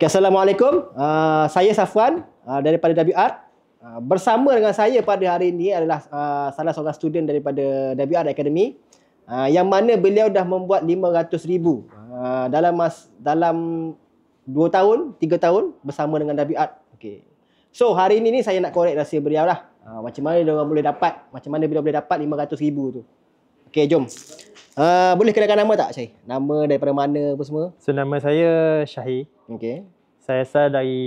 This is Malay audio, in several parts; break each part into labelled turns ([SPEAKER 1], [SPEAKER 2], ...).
[SPEAKER 1] Okay, Assalamualaikum. Uh, saya Safwan uh, daripada WR. Uh, ah, bersama dengan saya pada hari ini adalah uh, salah seorang student daripada WR Academy uh, yang mana beliau dah membuat 500 ribu uh, dalam mas, dalam 2 tahun, 3 tahun bersama dengan Dabi Art. Okay. So hari ini ni saya nak korek rahsia beliau lah. Uh, macam mana dia boleh dapat, macam mana beliau boleh dapat 500 ribu tu. Okay, jom. Uh, boleh kenalkan nama tak Syahir? Nama daripada mana apa semua?
[SPEAKER 2] So nama saya Syahir. okay Saya asal dari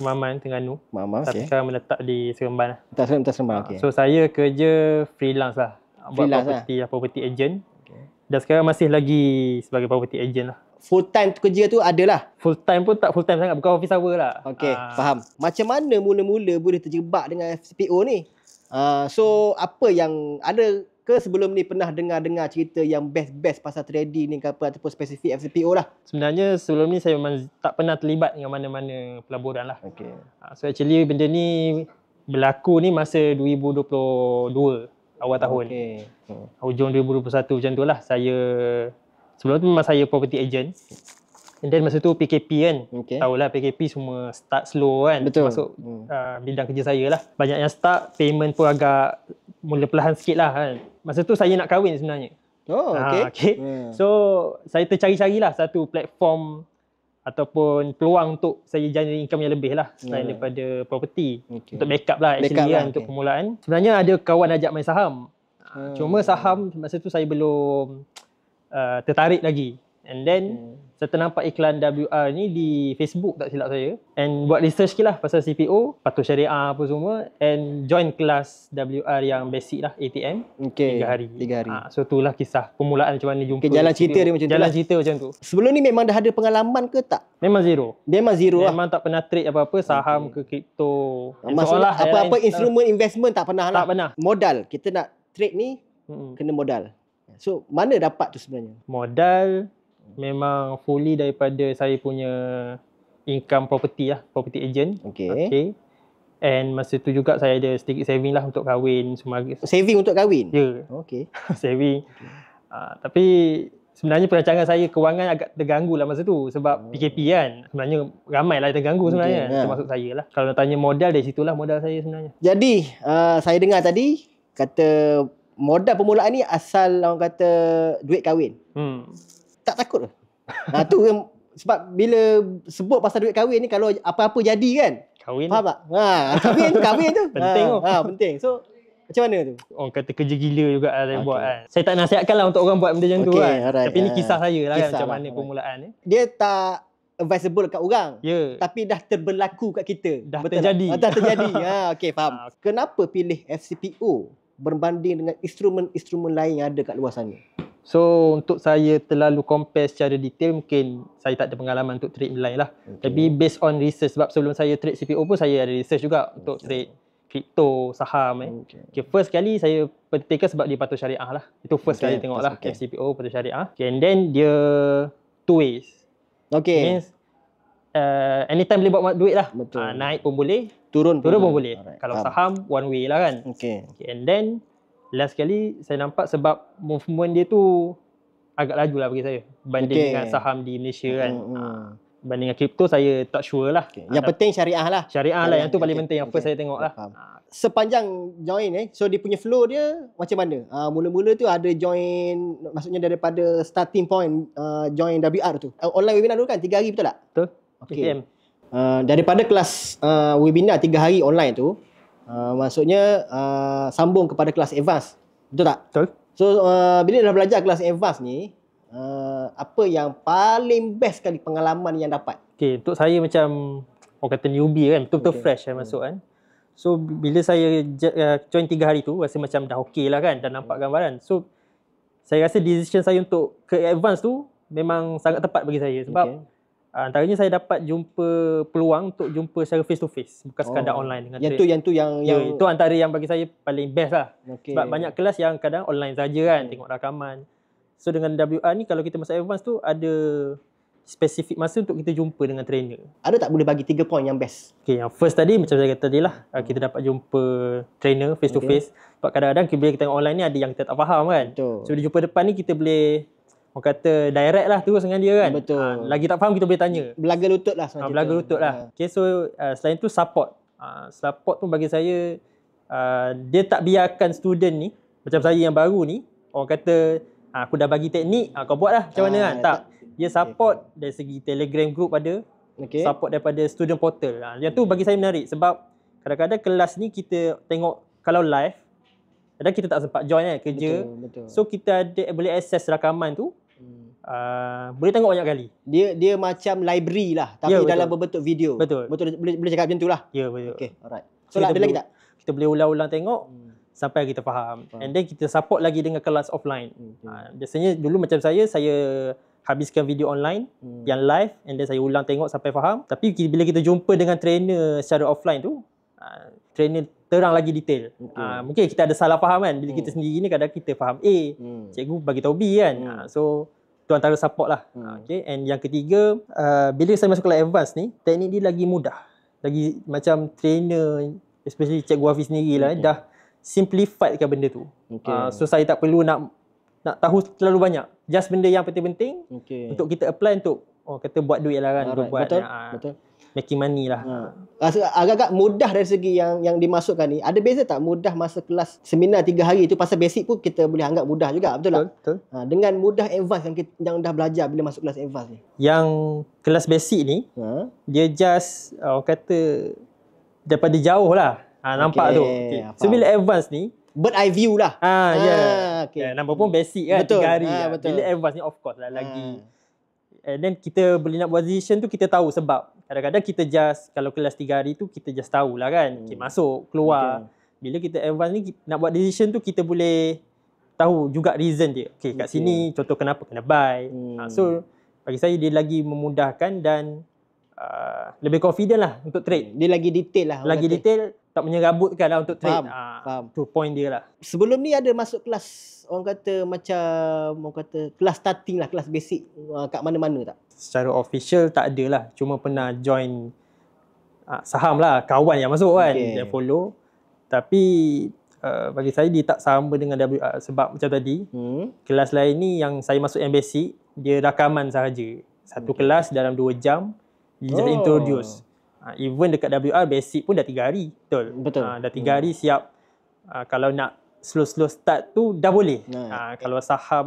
[SPEAKER 2] Kemaman, Terengganu. Mama. Tapi okay. sekarang menetap di Seremban. Lah. Tak Seremban, Seremban. Okey. So saya kerja freelance lah. Freelance buat property, lah. property agent. Okay. Dan sekarang masih lagi sebagai property agent lah. Full
[SPEAKER 1] time kerja tu adalah? Full time pun tak full time
[SPEAKER 2] sangat. Bukan office hour lah. okay uh. Ah.
[SPEAKER 1] faham. Macam mana mula-mula boleh terjebak dengan FCPO ni? Uh, so apa yang ada ke sebelum ni pernah dengar-dengar cerita yang best-best pasal trading ni ke apa ataupun spesifik FCPO lah?
[SPEAKER 2] Sebenarnya sebelum ni saya memang tak pernah terlibat dengan mana-mana pelaburan lah. Okay. Ah, so actually benda ni berlaku ni masa 2022 awal tahun. Okay. Hmm. Hujung 2021 macam tu lah saya sebelum tu memang saya property agent. And then masa tu PKP kan, okay. tahulah PKP semua start slow kan Betul. masuk hmm. uh, bidang kerja saya lah. Banyak yang start, payment pun agak mula perlahan sikit lah kan. Masa tu saya nak kahwin sebenarnya. Oh, okay. Ha, okay. Yeah. So, saya tercari cari lah satu platform ataupun peluang untuk saya jana income yang lebih lah selain yeah. Hmm. daripada property. Okay. Untuk backup lah actually backup lah, kan okay. untuk permulaan. Sebenarnya ada kawan ajak main saham. Ah, hmm. Cuma saham masa tu saya belum uh, tertarik lagi. And then, hmm saya ternampak iklan WR ni di Facebook tak silap saya and buat research lah pasal CPO patuh syariah apa semua and join kelas WR yang basic lah ATM okay. hari Tiga hari ha, so itulah kisah permulaan macam mana jumpa okay, jalan cerita CPO. dia macam tu jalan lah. cerita macam tu
[SPEAKER 1] sebelum ni memang dah ada pengalaman ke tak? memang zero
[SPEAKER 2] memang zero memang lah memang tak pernah trade apa-apa saham okay. ke kripto ah, maksudnya so, apa-apa instrumen
[SPEAKER 1] investment tak pernah tak lah tak pernah modal kita nak trade ni hmm. kena modal So mana dapat tu sebenarnya?
[SPEAKER 2] Modal memang fully daripada saya punya income property lah, property agent. Okay. okay. And masa tu juga saya ada sedikit saving lah untuk kahwin. Saving untuk kahwin? Ya. Yeah. Okay. saving. Okay. Uh, tapi sebenarnya perancangan saya kewangan agak terganggu lah masa tu. Sebab hmm. Oh. PKP kan. Sebenarnya ramai lah terganggu okay. sebenarnya. Ha. Termasuk saya lah. Kalau nak tanya modal, dari situlah modal saya sebenarnya. Jadi,
[SPEAKER 1] uh, saya dengar tadi kata modal permulaan ni asal orang kata duit kahwin. Hmm tak takut lah. ha, tu yang sebab bila sebut pasal duit kahwin ni kalau apa-apa jadi kan kahwin faham tak ha kahwin kahwin tu penting ha, ha penting so
[SPEAKER 2] macam mana tu orang kata kerja gila juga ada lah okay. buat kan saya tak nasihatkan lah untuk orang buat benda macam okay, tu kan alright, tapi ni ha, kisah saya lah kan macam lah. mana alright. permulaan ni
[SPEAKER 1] dia tak advisable kat orang yeah. tapi dah terberlaku kat kita dah Betul terjadi tak? Ha, dah terjadi ha okay, faham ah, kenapa pilih FCPO berbanding dengan instrumen-instrumen lain yang ada kat luar sana
[SPEAKER 2] So untuk saya terlalu compare secara detail mungkin saya tak ada pengalaman untuk trade lain lah. Okay. Tapi based on research sebab sebelum saya trade CPO pun saya ada research juga okay. untuk trade kripto, saham eh. Okay. okay. first kali saya pentingkan sebab dia patut syariah lah. Itu first okay. kali tengok lah okay. CPO patut syariah. Okay and then dia two ways. Okay. Means uh, anytime boleh buat duit lah. Betul. Uh, naik pun boleh. Turun, turun pun, boleh. Alright. Kalau saham one way lah kan. Okay. okay and then Last sekali saya nampak sebab movement dia tu agak laju lah bagi saya banding okay. dengan saham di Malaysia hmm, kan. Hmm, hmm. Banding dengan kripto saya tak sure lah. Okay. Yang ha, penting syariah lah. Syariah lah yang tu okay. paling penting yang okay. first okay. saya tengok lah. Ha.
[SPEAKER 1] Sepanjang join eh, so dia punya flow dia macam mana? Ha, mula-mula tu ada join, maksudnya daripada starting point uh, join WR tu. Online webinar dulu kan, 3 hari betul tak? Betul. Okay. Uh, daripada kelas uh, webinar 3 hari online tu, Ah, maksudnya uh, sambung kepada kelas evas, Betul tak? Betul. So uh, bila dah belajar kelas evas ni, uh, apa yang paling best kali pengalaman yang dapat?
[SPEAKER 2] Okay, untuk saya macam orang kata newbie kan, betul-betul okay. fresh kan masuk kan. So bila saya join tiga hari tu, rasa macam dah okay lah kan, dah nampak hmm. gambaran. So saya rasa decision saya untuk ke evas tu memang sangat tepat bagi saya sebab okay antaranya saya dapat jumpa peluang untuk jumpa secara face to face bukan sekadar oh. online dengan yang tu yang tu yang yeah, yang itu antara yang bagi saya paling best lah okay. sebab banyak kelas yang kadang online saja kan okay. tengok rakaman so dengan WA ni kalau kita masuk advance tu ada spesifik masa untuk kita jumpa dengan trainer ada tak boleh bagi tiga point yang best okey yang first tadi macam saya kata tadilah hmm. Ah, kita dapat jumpa trainer face to face okay. sebab kadang-kadang bila kita tengok online ni ada yang kita tak faham kan Betul. so bila jumpa depan ni kita boleh Orang kata direct lah terus dengan dia kan. Betul. Ha, lagi tak faham kita boleh tanya. Belaga lutut lah. Ha, ah, belaga lutut lah. Ha. Okay so uh, selain tu support. Uh, support tu bagi saya uh, dia tak biarkan student ni macam saya yang baru ni orang kata aku dah bagi teknik uh, kau buat lah macam ha, mana kan. Tak. Dia support okay. dari segi telegram group ada. Okay. Support daripada student portal. Ha, yang tu okay. bagi saya menarik sebab kadang-kadang kelas ni kita tengok kalau live kadang kita tak sempat join kan kerja. Betul, betul. So kita ada boleh access rakaman tu Ah, boleh tengok banyak kali. Dia dia macam library lah tapi yeah, ya, dalam berbentuk video. Betul. Betul boleh boleh cakap macam itulah. Ya yeah, betul. Okey, alright. So, ada lagi tak? Kita boleh ulang-ulang tengok hmm. sampai kita faham. faham. And then kita support lagi dengan kelas offline. Hmm. Ha, biasanya dulu macam saya saya habiskan video online hmm. yang live and then saya ulang tengok sampai faham. Tapi bila kita jumpa dengan trainer secara offline tu Uh, trainer terang lagi detail. Okay. Uh, mungkin kita ada salah faham kan bila hmm. kita sendiri ni kadang kita faham A, eh, hmm. cikgu bagi tahu B kan. Hmm. Uh, so itu antara support lah. Hmm. Ah, okay. And yang ketiga, uh, bila saya masuk ke advance ni, teknik dia lagi mudah. Lagi macam trainer, especially cikgu Hafiz sendiri lah, okay. dah simplifiedkan benda tu. Okay. Uh, so saya tak perlu nak nak tahu terlalu banyak. Just benda yang penting-penting okay. untuk kita apply untuk oh, kata buat duit lah kan. Right. Buat, betul, ya, betul making money lah. Ha.
[SPEAKER 1] Rasa agak-agak mudah dari segi yang yang dimasukkan ni. Ada beza tak mudah masa kelas seminar tiga hari tu pasal basic pun kita boleh anggap mudah juga betul, betul tak? Betul. Ha, dengan mudah advance yang kita, yang dah belajar bila masuk kelas advance ni.
[SPEAKER 2] Yang kelas basic ni, ha? dia just uh, orang kata daripada jauh lah. Ha, nampak okay. tu. Okay. So bila advance ni, bird eye view lah. Ha, ha, ya. Yeah. Okay. Yeah, nampak pun basic kan betul. 3 hari. Ha, betul. Bila advance ni of course lah ha. lagi and then kita boleh nak buat decision tu kita tahu sebab kadang-kadang kita just kalau kelas 3 hari tu kita just tahu lah kan hmm. okay, masuk keluar okay. bila kita advance ni nak buat decision tu kita boleh tahu juga reason dia okay kat okay. sini contoh kenapa kena buy hmm. ha, so bagi saya dia lagi memudahkan dan uh, lebih confident lah untuk trade dia lagi detail lah lagi detail tak menyerabutkan lah untuk trade. Faham. Ha, faham. Tu point dia lah.
[SPEAKER 1] Sebelum ni ada masuk kelas orang kata macam orang kata kelas starting lah, kelas basic uh, kat mana-mana tak?
[SPEAKER 2] Secara official tak ada lah. Cuma pernah join uh, saham lah. Kawan yang masuk kan. Okay. Yang follow. Tapi uh, bagi saya dia tak sama dengan W uh, sebab macam tadi hmm. kelas lain ni yang saya masuk yang basic dia rakaman sahaja. Satu okay. kelas dalam dua jam
[SPEAKER 1] dia oh. introduce.
[SPEAKER 2] Uh, even dekat WR basic pun dah tiga hari. Betul. Betul. Uh, dah tiga hmm. hari siap uh, kalau nak slow-slow start tu dah hmm. boleh. Hmm. Uh, kalau saham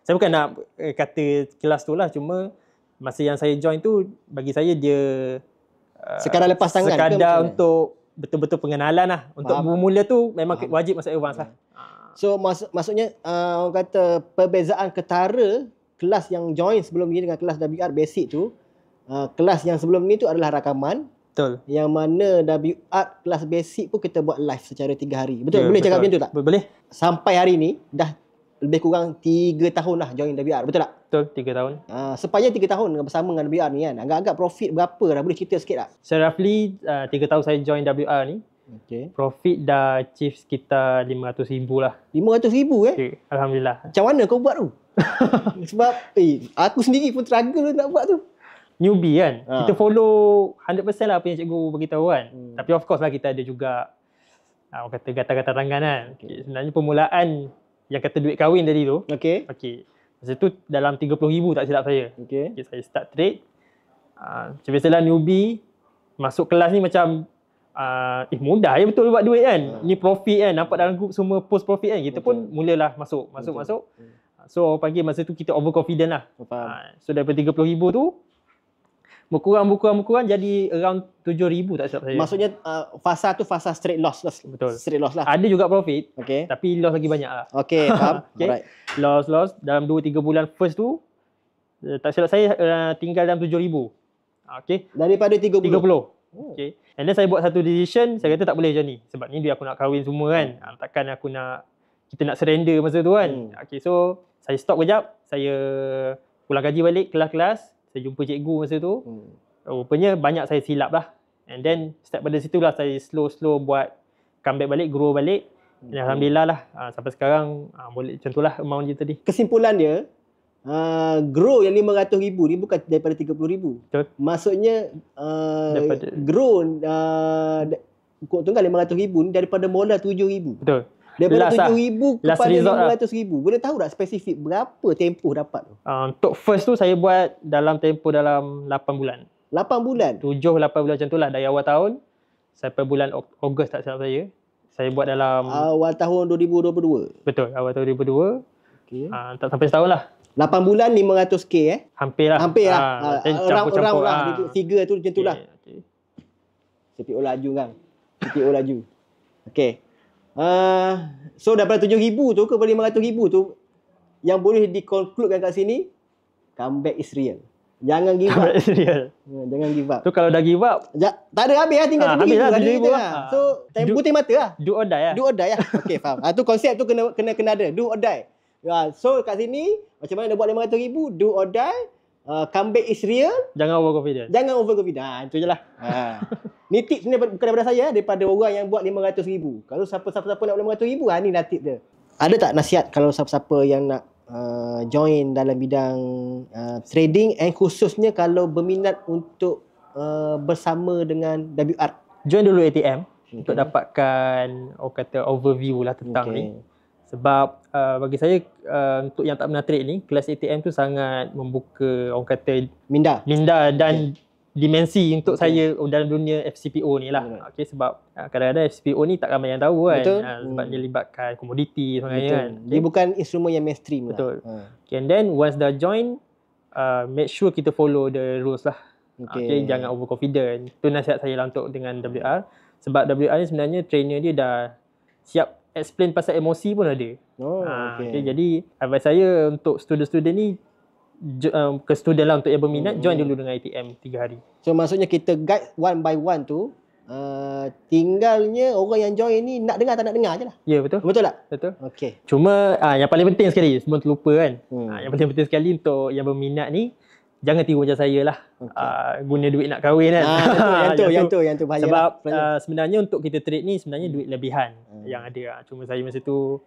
[SPEAKER 2] saya bukan nak uh, kata kelas tu lah cuma masa yang saya join tu bagi saya dia uh, sekadar lepas tangan sekadar untuk betul-betul pengenalan lah untuk Faham. mula tu memang Faham. wajib masuk advance lah hmm.
[SPEAKER 1] so maksud, maksudnya uh, kata perbezaan ketara kelas yang join sebelum ni dengan kelas WR basic tu Ah, kelas yang sebelum ni tu adalah rakaman. Betul. Yang mana WR kelas basic pun kita buat live secara tiga hari. Betul? Yeah, boleh betul. cakap macam tu tak? Boleh. Sampai hari ni dah lebih kurang tiga tahun
[SPEAKER 2] lah join WR. Betul tak? Betul. tiga tahun.
[SPEAKER 1] Uh, sepanjang tiga tahun bersama dengan WR ni kan. Agak-agak profit berapa dah? Boleh cerita sikit tak?
[SPEAKER 2] So roughly uh, ah, 3 tahun saya join WR ni. Okay. Profit dah achieve sekitar RM500,000 lah. RM500,000 eh? Okay. Alhamdulillah. Macam mana kau buat tu? Sebab eh, aku sendiri pun struggle nak buat tu newbie kan. Ha. Kita follow 100% lah apa yang cikgu beritahu kan. Hmm. Tapi of course lah kita ada juga ah, orang kata gata-gata tangan kan. Okay. Sebenarnya permulaan yang kata duit kahwin tadi tu. Okey. Okey. Masa tu dalam RM30,000 tak silap saya. Okey. Okay, saya start trade. Uh, ah, biasalah newbie masuk kelas ni macam uh, eh mudah ya betul buat duit kan. Hmm. Ni profit kan. Nampak dalam grup semua post profit kan. Kita okay. pun mulalah masuk. Masuk-masuk. Okay. Masuk. Hmm. So pagi masa tu kita over confident lah. Uh, so daripada RM30,000 tu berkurang berkurang berkurang jadi around 7000 tak silap saya. Maksudnya uh, fasa tu fasa straight loss lah. Betul. Straight loss lah. Ada juga profit. Okay. Tapi loss lagi banyak lah. Okay. Faham. okay. Alright. Loss loss dalam 2-3 bulan first tu eh, tak silap saya uh, tinggal dalam 7000. Okay. Daripada 30. 30. Okay. And then saya buat satu decision, saya kata tak boleh macam ni. Sebab ni dia aku nak kahwin semua kan. Hmm. Ah, takkan aku nak, kita nak surrender masa tu kan. Hmm. Okay, so saya stop kejap. Saya pulang gaji balik kelas-kelas saya jumpa cikgu masa tu hmm. rupanya banyak saya silap lah and then step pada situ lah saya slow-slow buat comeback balik, grow balik hmm. dan Alhamdulillah lah uh, sampai sekarang uh, boleh macam tu lah amount dia tadi kesimpulannya uh,
[SPEAKER 1] ah, grow yang RM500,000 ni bukan daripada RM30,000
[SPEAKER 2] betul maksudnya
[SPEAKER 1] uh, daripada... grow uh, kot tunggal RM500,000 daripada modal
[SPEAKER 2] RM7,000 betul Daripada last, lah. ribu, kepada lah. ratus
[SPEAKER 1] ribu. Boleh tahu tak spesifik berapa tempoh dapat tu?
[SPEAKER 2] Uh, untuk first tu saya buat dalam tempoh dalam lapan bulan. Lapan bulan? Tujuh lapan bulan macam tu lah dari awal tahun sampai bulan Ogos tak silap saya. Saya buat dalam...
[SPEAKER 1] Awal tahun 2022? Betul, awal tahun
[SPEAKER 2] 2022. Okay. Uh, tak sampai setahun lah.
[SPEAKER 1] 8 bulan 500k eh? Hampir lah. Hampir lah. Uh, uh, campur-campur around, around uh. lah. lah. Figure tu macam tu okay. lah. Okay. CPO laju kan? CPO laju. Okay. Ah, so daripada ribu tu ke ribu tu yang boleh dikonkludkan kat sini comeback is real. Jangan give up. is real. Ya, jangan give up.
[SPEAKER 2] Tu kalau dah give up. Ja,
[SPEAKER 1] tak ada habis lah tinggal ha, 7000 lah. Ha, lah. So time do, putih mata lah. Do or die lah. Do or die lah. Okay faham. Ha, tu konsep tu kena kena kena ada. Do or die. Ha, so kat sini macam mana nak buat 500000 do or die Uh, comeback is real.
[SPEAKER 2] Jangan over confident.
[SPEAKER 1] Jangan over confident. Ha, itu je lah. Ha. ni tips ni bukan daripada saya, daripada orang yang buat RM500,000. Kalau siapa-siapa nak buat RM500,000, ha, ni lah tip dia. Ada tak nasihat kalau siapa-siapa yang nak uh, join dalam bidang uh, trading and khususnya kalau berminat untuk uh, bersama dengan WR?
[SPEAKER 2] Join dulu ATM okay. untuk dapatkan, orang kata, overview lah tentang okay. ni. Sebab Uh, bagi saya uh, untuk yang tak pernah trade ni kelas ATM tu sangat membuka orang kata minda minda dan okay. dimensi untuk okay. saya dalam dunia FCPO ni lah right. okay, sebab uh, kadang-kadang FCPO ni tak ramai yang tahu kan betul. Uh, sebab hmm. dia
[SPEAKER 1] libatkan komoditi sebagainya. Kan. betul. kan dia bukan instrumen yang mainstream betul. lah betul ha.
[SPEAKER 2] okay, and then once dah join uh, make sure kita follow the rules lah okay. okay jangan overconfident tu nasihat saya lah untuk dengan WR sebab WR ni sebenarnya trainer dia dah siap explain pasal emosi pun ada.
[SPEAKER 1] Oh, ha, okay. okay.
[SPEAKER 2] Jadi, advice saya untuk student-student ni, um, ke student lah untuk yang berminat, hmm. join dulu dengan ITM 3 hari. So, maksudnya
[SPEAKER 1] kita guide one by one tu, Uh, tinggalnya orang yang join ni nak dengar tak nak dengar je lah.
[SPEAKER 2] Ya yeah, betul. Betul tak?
[SPEAKER 1] Betul. Okay.
[SPEAKER 2] Cuma uh, yang paling penting sekali sebelum terlupa kan. Hmm. Uh, yang paling penting sekali untuk yang berminat ni jangan tiru macam saya lah. Okay. Uh, ah, guna duit nak kahwin kan. Ah, yang, yang tu, yang tu, yang tu bahaya. Sebab uh, sebenarnya untuk kita trade ni sebenarnya hmm. duit lebihan hmm. yang ada. Lah. Cuma saya masa tu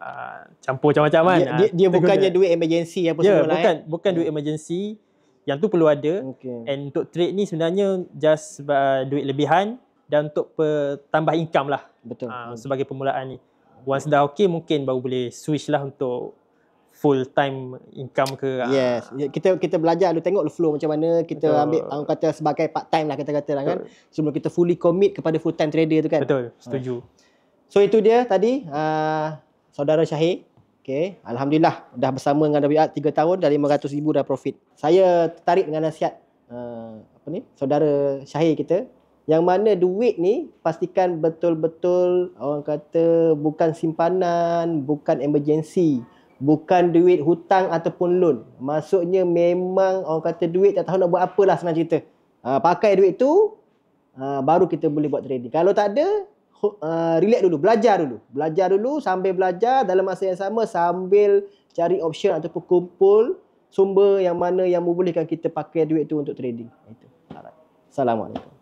[SPEAKER 2] uh, campur macam-macam kan. Dia, dia, dia bukannya duit emergency apa yeah, semua lah bukan, eh. bukan duit hmm. emergency. Yang tu perlu ada. Okay. And untuk trade ni sebenarnya just uh, duit lebihan dan untuk tambah income lah. Betul. Uh, sebagai permulaan ni. Once dah okay mungkin baru boleh switch lah untuk full time income ke ah. yes
[SPEAKER 1] aa. Ya, kita kita belajar lu tengok lu flow macam mana kita betul. ambil orang kata sebagai part time lah kita kata lah kan sebelum kita fully commit kepada full time trader tu kan betul ah. setuju so itu dia tadi aa, ah, saudara Syahir Okay. Alhamdulillah dah bersama dengan WR 3 tahun dan RM500,000 dah profit. Saya tertarik dengan nasihat uh, apa ni, saudara Syahir kita yang mana duit ni pastikan betul-betul orang kata bukan simpanan, bukan emergency bukan duit hutang ataupun loan. Maksudnya memang orang kata duit tak tahu nak buat apa lah senang cerita. Ha, pakai duit tu ha, baru kita boleh buat trading. Kalau tak ada Uh, relax dulu, belajar dulu. Belajar dulu sambil belajar dalam masa yang sama sambil cari option ataupun kumpul sumber yang mana yang membolehkan kita pakai duit tu untuk trading. Itu. Alright. Assalamualaikum.